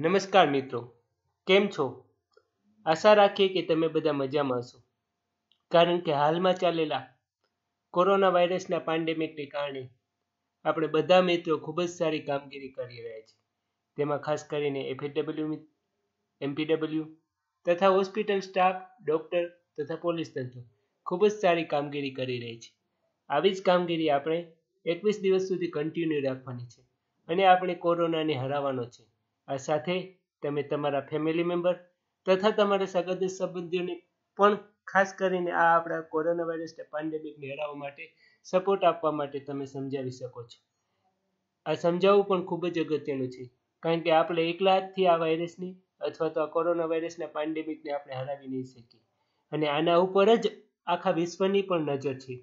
નમસ્કાર મિત્રો કેમ છો આશા રાખીએ કે તમે બધા મજામાં હશો કારણ કે હાલમાં ચાલેલા કોરોના વાયરસના પાન્ડેમિકને કારણે આપણે બધા મિત્રો ખૂબ જ સારી કામગીરી કરી રહ્યા છે તેમાં ખાસ કરીને એફએડબલ્યુ એમપીડબલ્યુ તથા હોસ્પિટલ સ્ટાફ ડૉક્ટર તથા પોલીસ તંત્ર ખૂબ જ સારી કામગીરી કરી રહી છે આવી જ કામગીરી આપણે એકવીસ દિવસ સુધી કન્ટિન્યુ રાખવાની છે અને આપણે કોરોનાને હરાવવાનો છે આ સાથે તમે તમારા ફેમિલી મેમ્બર તથા તમારા સગત સંબંધીઓને પણ ખાસ કરીને આ આપણા કોરોના વાયરસના પેન્ડેમિકને હરાવવા માટે સપોર્ટ આપવા માટે તમે સમજાવી શકો છો આ સમજાવવું પણ ખૂબ જ અગત્યનું છે કારણ કે આપણે એકલા હાથથી આ વાયરસની અથવા તો આ કોરોના વાયરસના પેન્ડેમિકને આપણે હરાવી નહીં શકીએ અને આના ઉપર જ આખા વિશ્વની પણ નજર છે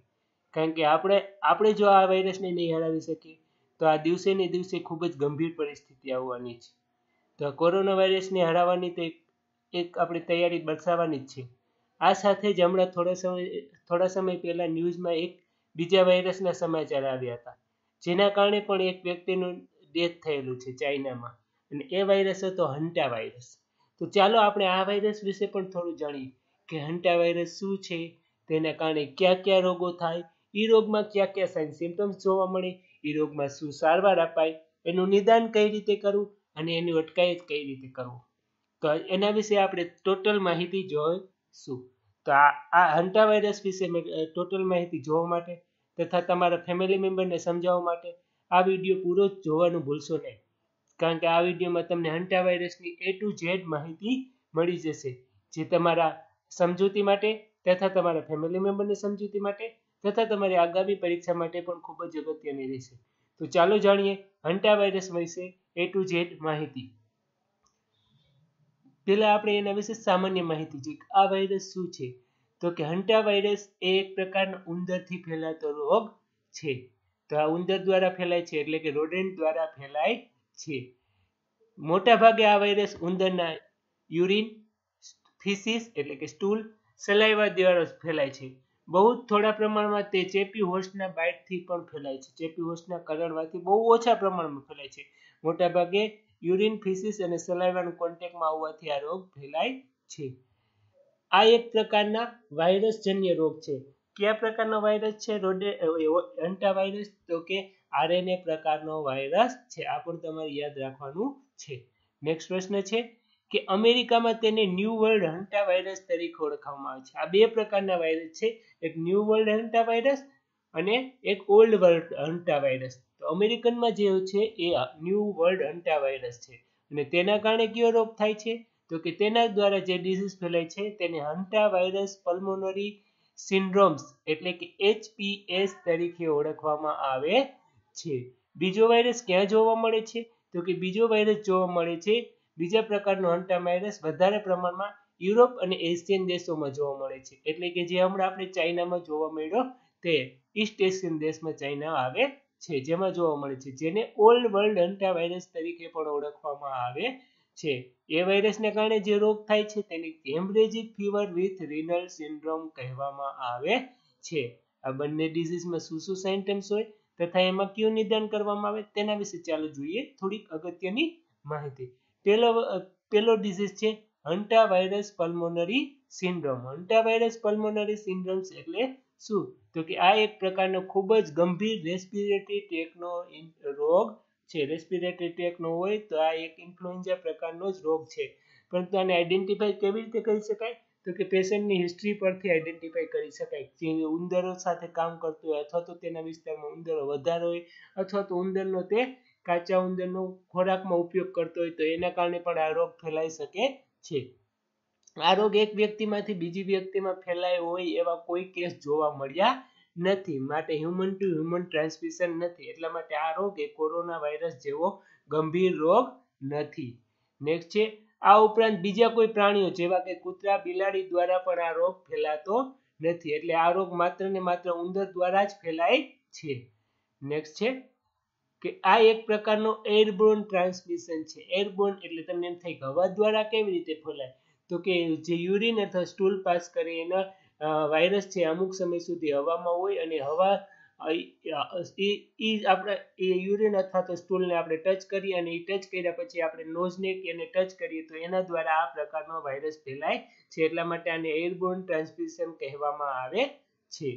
કારણ કે આપણે આપણે જો આ વાયરસને નહીં હરાવી શકીએ તો આ દિવસે ને દિવસે ખૂબ જ ગંભીર પરિસ્થિતિ આવવાની છે તો કોરોના વાયરસને હરાવવાની તો એક એક આપણી તૈયારી દર્શાવવાની જ છે આ સાથે જ હમણાં થોડા સમય થોડા સમય પહેલાં ન્યૂઝમાં એક બીજા વાયરસના સમાચાર આવ્યા હતા જેના કારણે પણ એક વ્યક્તિનું ડેથ થયેલું છે ચાઇનામાં અને એ વાયરસ હતો હન્ટા વાયરસ તો ચાલો આપણે આ વાયરસ વિશે પણ થોડું જાણીએ કે હન્ટા વાયરસ શું છે તેના કારણે કયા કયા રોગો થાય એ રોગમાં કયા કયા સાઇન સિમ્પટમ્સ જોવા મળે એ રોગમાં શું સારવાર અપાય એનું નિદાન કઈ રીતે કરવું અને એની અટકાયત કઈ રીતે કરવું તો એના વિશે આપણે ટોટલ માહિતી જોઈશું તો આ હંટા વાયરસ વિશે ટોટલ માહિતી જોવા માટે તથા તમારા ફેમિલી મેમ્બરને સમજાવવા માટે આ વિડીયો પૂરો જ જોવાનું ભૂલશો નહીં કારણ કે આ વિડીયોમાં તમને હંટા વાયરસની એ ટુ ઝેડ માહિતી મળી જશે જે તમારા સમજૂતી માટે તથા તમારા ફેમિલી મેમ્બરની સમજૂતી માટે તથા તમારી આગામી પરીક્ષા માટે પણ ખૂબ જ અગત્યની રહેશે તો ચાલો જાણીએ હંટા વાયરસ વિશે એ ટુ ઝેડ માહિતી પેલા આપણે એના વિશે સામાન્ય માહિતી જોઈએ આ વાયરસ શું છે તો કે હંટા વાયરસ એ એક પ્રકારનો ઉંદરથી ફેલાતો રોગ છે તો આ ઉંદર દ્વારા ફેલાય છે એટલે કે રોડેન્ટ દ્વારા ફેલાય છે મોટાભાગે આ વાયરસ ઉંદરના યુરિન ફિસિસ એટલે કે સ્ટૂલ સલાઈવા દ્વારા ફેલાય છે બહુ થોડા પ્રમાણમાં તે ચેપી હોસ્ટના બાઇટથી પણ ફેલાય છે ચેપી હોસ્ટના કરડવાથી બહુ ઓછા પ્રમાણમાં ફેલાય છે મોટાભાગે યુરિન ફિસિસ અને સલાઈવાના કોન્ટેક્ટમાં આવવાથી આ રોગ ફેલાય છે આ એક પ્રકારના વાયરસજન્ય રોગ છે કયા પ્રકારનો વાયરસ છે રોડે એન્ટા વાયરસ તો કે આરએનએ પ્રકારનો વાયરસ છે આ પણ તમારે યાદ રાખવાનું છે નેક્સ્ટ પ્રશ્ન છે કે અમેરિકામાં તેને ન્યૂ વર્લ્ડ હન્ટા વાયરસ તરીકે ઓળખવામાં આવે છે આ બે પ્રકારના વાયરસ છે એક ન્યૂ વર્લ્ડ હંટા વાયરસ અને એક ઓલ્ડ વર્લ્ડ હંટા વાયરસ તો અમેરિકનમાં જે છે એ ન્યૂ વર્લ્ડ હંટા વાયરસ છે અને તેના કારણે કયો રોગ થાય છે તો કે તેના દ્વારા જે ડિસીઝ ફેલાય છે તેને હંટા વાયરસ પલ્મોનરી સિન્ડ્રોમ્સ એટલે કે એચપીએસ તરીકે ઓળખવામાં આવે છે બીજો વાયરસ ક્યાં જોવા મળે છે તો કે બીજો વાયરસ જોવા મળે છે બીજા પ્રકારનો હંટા વાયરસ વધારે પ્રમાણમાં યુરોપ અને એશિયન દેશોમાં જોવા મળે છે એટલે કે જે હમણાં આપણે ચાઇનામાં જોવા મળ્યો તે ઈસ્ટ એશિયન દેશમાં ચાઇના આવે છે જેમાં જોવા મળે છે જેને ઓલ્ડ વર્લ્ડ અંટા વાયરસ તરીકે પણ ઓળખવામાં આવે છે એ વાયરસને કારણે જે રોગ થાય છે તેને haemorrhagic fever with renal syndrome કહેવામાં આવે છે આ બંને ડિઝીઝમાં શું શું સિમ્પટમ્સ હોય તથા એમાં કયું નિદાન કરવામાં આવે તેના વિશે ચાલો જોઈએ થોડીક અગત્યની માહિતી પેલો પેલો ડિઝીઝ છે hanta virus pulmonary syndrome hanta virus pulmonary syndromes એટલે શું તો કે આ એક પ્રકારનો ખૂબ જ ગંભીર રેસ્પિરેટરી ટેકનો રોગ છે રેસ્પિરેટરી ટેકનો હોય તો આ એક ઇન્ફ્લુએન્ઝા પ્રકારનો જ રોગ છે પરંતુ આને આઈડેન્ટિફાઈ કેવી રીતે કરી શકાય તો કે પેશન્ટની હિસ્ટ્રી પરથી આઈડેન્ટિફાઈ કરી શકાય જે ઉંદરો સાથે કામ કરતું હોય અથવા તો તેના વિસ્તારમાં ઉંદરો વધારે હોય અથવા તો ઉંદરનો તે કાચા ઉંદરનો ખોરાકમાં ઉપયોગ કરતો હોય તો એના કારણે પણ આ રોગ ફેલાઈ શકે છે આ રોગ એક વ્યક્તિમાંથી બીજી વ્યક્તિમાં ફેલાયો હોય એવા કોઈ કેસ જોવા મળ્યા નથી માટે હ્યુમન ટુ હ્યુમન ટ્રાન્સમિશન નથી એટલા માટે આ રોગ એ કોરોના વાયરસ જેવો ગંભીર રોગ નથી નેક્સ્ટ છે આ ઉપરાંત બીજા કોઈ પ્રાણીઓ જેવા કે કૂતરા બિલાડી દ્વારા પણ આ રોગ ફેલાતો નથી એટલે આ રોગ માત્ર ને માત્ર ઉંદર દ્વારા જ ફેલાય છે નેક્સ્ટ છે કે આ એક પ્રકારનો એરબોર્ન ટ્રાન્સમિશન છે એરબોર્ન એટલે તમને એમ થાય કે હવા દ્વારા કેવી રીતે ફેલાય તો કે જે યુરિન અથવા સ્ટૂલ પાસ કરે એના વાયરસ છે અમુક સમય સુધી હવામાં હોય અને હવા એ આપણે એ યુરિન અથવા તો સ્ટૂલને આપણે ટચ કરીએ અને એ ટચ કર્યા પછી આપણે નોઝને કે એને ટચ કરીએ તો એના દ્વારા આ પ્રકારનો વાયરસ ફેલાય છે એટલા માટે આને એરબોર્ન ટ્રાન્સમિશન કહેવામાં આવે છે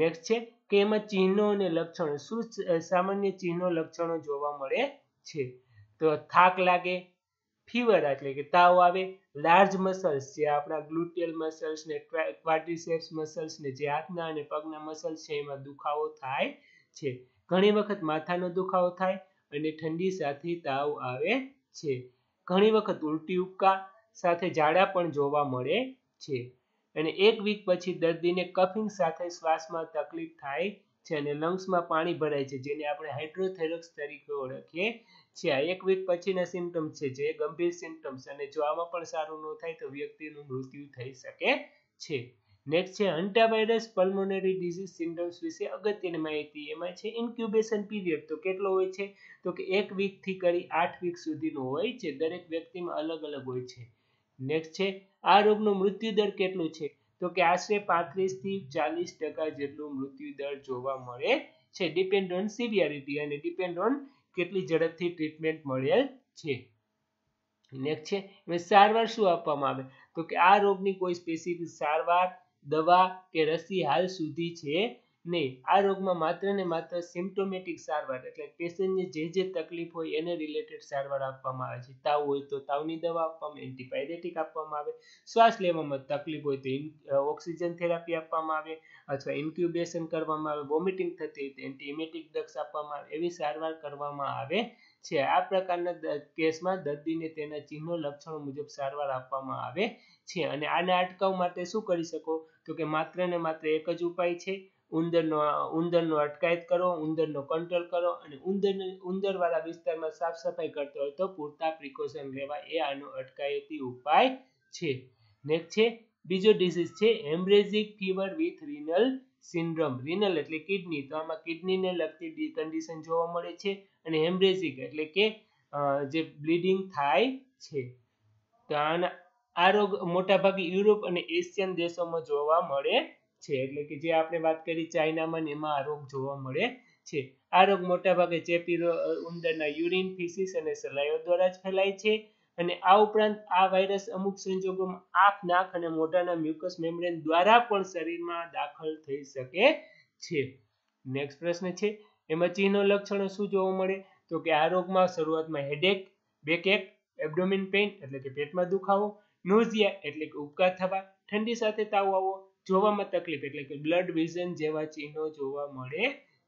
નેક્સ્ટ છે કે એમાં ચિહ્નો અને લક્ષણો શું સામાન્ય ચિહ્નો લક્ષણો જોવા મળે છે તો થાક લાગે ફીવર એટલે કે તાવ આવે લાર્જ મસલ્સ જે આપણા ગ્લુટિયલ મસલ્સ ને ક્વાડ્રિસેપ્સ મસલ્સ ને જે હાથના અને પગના મસલ્સ છે એમાં દુખાવો થાય છે ઘણી વખત માથાનો દુખાવો થાય અને ઠંડી સાથે તાવ આવે છે ઘણી વખત ઉલટી ઉપકા સાથે જાડા પણ જોવા મળે છે અને એક વીક પછી દર્દીને કફિંગ સાથે શ્વાસમાં તકલીફ થાય છે અને લંગ્સમાં પાણી ભરાય છે જેને આપણે હાઇડ્રોથેરક્સ તરીકે ઓળખીએ છીએ આ એક વીક પછીના સિમ્ટમ્સ છે જે ગંભીર સિમ્ટમ્સ અને જો આમાં પણ સારું ન થાય તો વ્યક્તિનું મૃત્યુ થઈ શકે છે નેક્સ્ટ છે હંટાવાયરસ પલ્મોનરી ડિઝીઝ સિન્ડ્રોમ્સ વિશે અગત્યની માહિતી એમાં છે ઇન્ક્યુબેશન પીરિયડ તો કેટલો હોય છે તો કે એક વીકથી કરી આઠ વીક સુધીનો હોય છે દરેક વ્યક્તિમાં અલગ અલગ હોય છે નેક્સ્ટ છે આ રોગનો દર કેટલો છે તો કે આશરે પાંત્રીસથી ચાલીસ ટકા જેટલું મૃત્યુ દર જોવા મળે છે ડિપેન્ડ ઓન સિવિયરિટી અને ડિપેન્ડ ઓન કેટલી ઝડપથી ટ્રીટમેન્ટ મળેલ છે નેક્સ્ટ છે હવે સારવાર શું આપવામાં આવે તો કે આ રોગની કોઈ સ્પેસિફિક સારવાર દવા કે રસી હાલ સુધી છે નહીં આ રોગમાં માત્ર ને માત્ર સિમ્ટોમેટિક સારવાર એટલે પેશન્ટને જે જે તકલીફ હોય એને રિલેટેડ સારવાર આપવામાં આવે છે તાવ હોય તો તાવની દવા આપવામાં એન્ટીબાયોટિક આપવામાં આવે શ્વાસ લેવામાં તકલીફ હોય તો ઓક્સિજન થેરાપી આપવામાં આવે અથવા ઇન્ક્યુબેશન કરવામાં આવે વોમિટિંગ થતી હોય તો એન્ટીમેટિક ડ્રગ્સ આપવામાં આવે એવી સારવાર કરવામાં આવે છે આ પ્રકારના કેસમાં દર્દીને તેના ચિહ્નો લક્ષણો મુજબ સારવાર આપવામાં આવે છે અને આને અટકાવ માટે શું કરી શકો તો કે માત્ર ને માત્ર એક જ ઉપાય છે ઉંદરનો ઉંદરનો અટકાયત કરો ઉંદરનો કંટ્રોલ કરો અને ઉંદરને ઉંદરવાળા વિસ્તારમાં સાફ સફાઈ કરતો હોય તો પૂરતા પ્રિકોશન લેવા એ આનો અટકાયતી ઉપાય છે નેક્સ્ટ છે બીજો ડિસીઝ છે haemorrhagic fever with renal syndrome renal એટલે કિડની તો આમાં કિડનીને લગતી કન્ડિશન જોવા મળે છે અને હેમરેજિક એટલે કે જે બ્લીડિંગ થાય છે તો આના આ રોગ મોટાભાગે યુરોપ અને એશિયન દેશોમાં જોવા મળે છે એટલે કે જે આપણે વાત કરી ચાઇનામાં એમાં આ રોગ જોવા મળે છે આ રોગ મોટા ભાગે ચેપી ઉંદરના યુરિન ફિસિસ અને સલાયો દ્વારા જ ફેલાય છે અને આ ઉપરાંત આ વાયરસ અમુક સંજોગોમાં આંખ નાક અને મોઢાના મ્યુકસ મેમ્બ્રેન દ્વારા પણ શરીરમાં દાખલ થઈ શકે છે નેક્સ્ટ પ્રશ્ન છે એમાં ચિહ્નો લક્ષણો શું જોવા મળે તો કે આ રોગમાં શરૂઆતમાં હેડેક બેકએક એબડોમિન પેઇન એટલે કે પેટમાં દુખાવો નોઝિયા એટલે કે ઉપકાર થવા ઠંડી સાથે તાવ આવવો જોવામાં તકલીફ એટલે કે બ્લડ વિઝન જેવા ચિહ્નો જોવા મળે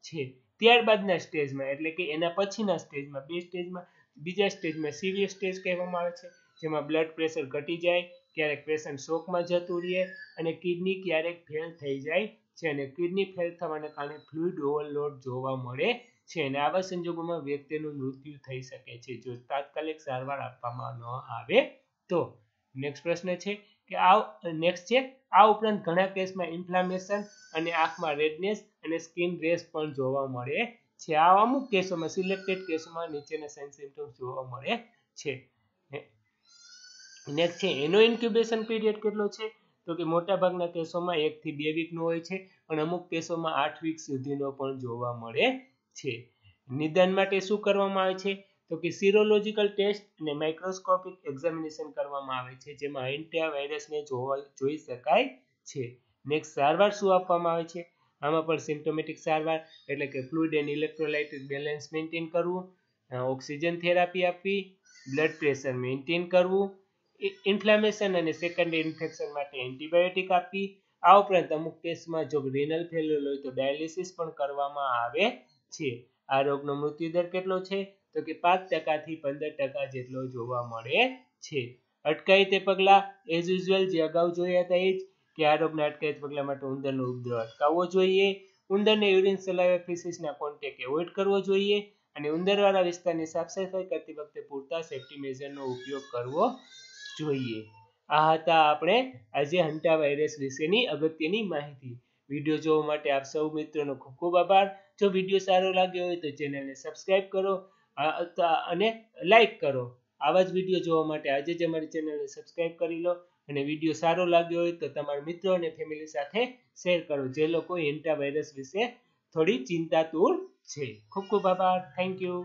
છે ત્યારબાદના સ્ટેજમાં એટલે કે એના પછીના સ્ટેજમાં બે સ્ટેજમાં બીજા સ્ટેજમાં સિરિયસ સ્ટેજ કહેવામાં આવે છે જેમાં બ્લડ પ્રેશર ઘટી જાય ક્યારેક પેશન્ટ શોકમાં જતું રહે અને કિડની ક્યારેક ફેલ થઈ જાય છે અને કિડની ફેલ થવાને કારણે ફ્લુઇડ ઓવરલોડ જોવા મળે છે અને આવા સંજોગોમાં વ્યક્તિનું મૃત્યુ થઈ શકે છે જો તાત્કાલિક સારવાર આપવામાં ન આવે તો નેક્સ્ટ પ્રશ્ન છે કે આ નેક્સ્ટ છે આ ઉપરાંત ઘણા કેસમાં ઇન્ફ્લામેશન અને આંખમાં રેડનેસ અને સ્કિન રેસ પણ જોવા મળે છે આ અમુક કેસોમાં સિલેક્ટેડ કેસોમાં નીચેના સાઇન સિમ્ટમ્સ જોવા મળે છે નેક્સ્ટ છે એનો ઇન્ક્યુબેશન પીરિયડ કેટલો છે તો કે મોટાભાગના કેસોમાં એકથી બે વીકનો હોય છે પણ અમુક કેસોમાં આઠ વીક સુધીનો પણ જોવા મળે છે નિદાન માટે શું કરવામાં આવે છે તો કે સિરોલોજીકલ ટેસ્ટ અને માઇક્રોસ્કોપિક એક્ઝામિનેશન કરવામાં આવે છે જેમાં એન્ટિયા વાયરસને જોવા જોઈ શકાય છે નેક્સ્ટ સારવાર શું આપવામાં આવે છે આમાં પણ સિમ્ટોમેટિક સારવાર એટલે કે fluid and electrolyte balance maintain કરવું ઓક્સિજન થેરાપી આપવી બ્લડ પ્રેશર મેન્ટેન કરવું ઇન્ફ્લેમેશન અને સેકન્ડરી ઇન્ફેક્શન માટે એન્ટીબાયોટિક આપવી આ ઉપરાંત અમુક કેસમાં જો રિનલ ફેલ્યુર હોય તો ડાયાલિસિસ પણ કરવામાં આવે છે આ રોગનો મૃત્યુદર કેટલો છે તો કે પાંચ ટકાથી પંદર ટકા જેટલો જોવા મળે છે અટકાયત પગલાં એઝ યુઝ્યુઅલ જે અગાઉ જોયા હતા એ જ કે આ રોગના અટકાયત પગલાં માટે ઉંદરનો ઉપદ્રવ અટકાવવો જોઈએ ઉંદરને યુરિન સલાવ્યા ફિશિસના કોન્ટેક એવોઇડ કરવો જોઈએ અને ઉંદરવાળા વિસ્તારની સાફ સફાઈ કરતી વખતે પૂરતા સેફ્ટી મેજરનો ઉપયોગ કરવો જોઈએ આ હતા આપણે આજે હંટા વાયરસ વિશેની અગત્યની માહિતી વિડીયો જોવા માટે આપ સૌ મિત્રોનો ખૂબ ખૂબ આભાર જો વિડીયો સારો લાગ્યો હોય તો ચેનલને સબસ્ક્રાઇબ કરો અને લાઈક કરો આવા જ વિડીયો જોવા માટે આજે જ અમારી ચેનલને સબસ્ક્રાઈબ કરી લો અને વિડીયો સારો લાગ્યો હોય તો તમારા મિત્રો અને ફેમિલી સાથે શેર કરો જે લોકો એન્ટા વાયરસ વિશે થોડી ચિંતાતુર છે ખૂબ ખૂબ આભાર થેન્ક યુ